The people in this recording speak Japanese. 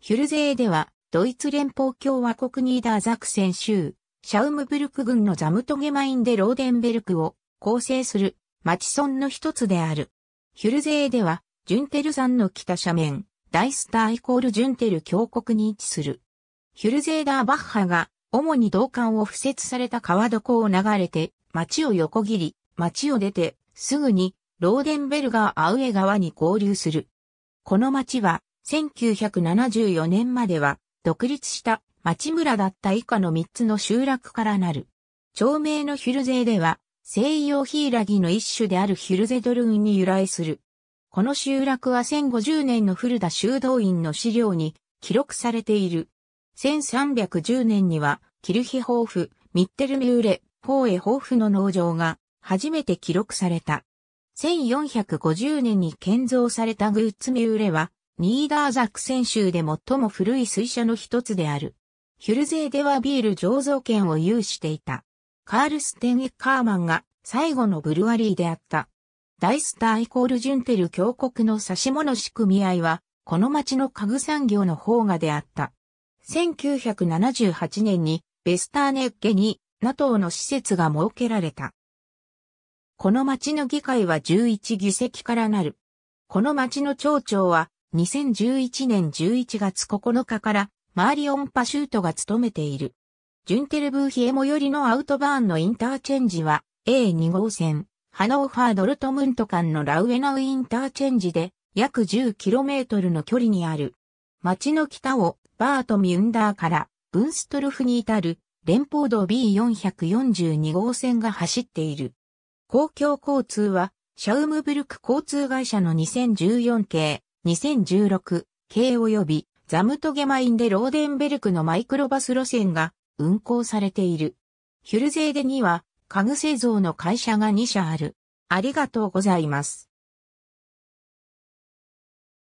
ヒュルゼーでは、ドイツ連邦共和国ニーダーザクセン州、シャウムブルク郡のザムトゲマインでローデンベルクを構成する町村の一つである。ヒュルゼーでは、ジュンテル山の北斜面、大スターイコールジュンテル峡谷に位置する。ヒュルゼーダーバッハが、主に道管を敷設された川床を流れて、町を横切り、町を出て、すぐに、ローデンベルガーアウエ川に合流する。この町は、1974年までは独立した町村だった以下の3つの集落からなる。町名のヒュルゼーでは西洋ヒイラギの一種であるヒュルゼドルンに由来する。この集落は1050年の古田修道院の資料に記録されている。1310年にはキルヒホーフ、ミッテルミューレ、ポーエホーフの農場が初めて記録された。1450年に建造されたグッツミューレはニーダーザク選手で最も古い水車の一つである。ヒュルゼーではビール醸造権を有していた。カールステン・エッカーマンが最後のブルワリーであった。ダイスターイコールジュンテル峡谷の差し物仕組み合いは、この町の家具産業の方がであった。1978年にベスターネッケに NATO の施設が設けられた。この町の議会は11議席からなる。この町の町長は2011年11月9日からマーリオン・パシュートが務めている。ジュンテルブーヒエモ寄りのアウトバーンのインターチェンジは A2 号線、ハノーファー・ドルトムント間のラウエナウインターチェンジで約 10km の距離にある。町の北をバート・ミュンダーからブンストルフに至る連邦道 B442 号線が走っている。公共交通はシャウムブルク交通会社の2014系2016系及びザムトゲマインでローデンベルクのマイクロバス路線が運行されている。ヒュルゼーデには家具製造の会社が2社ある。ありがとうございます。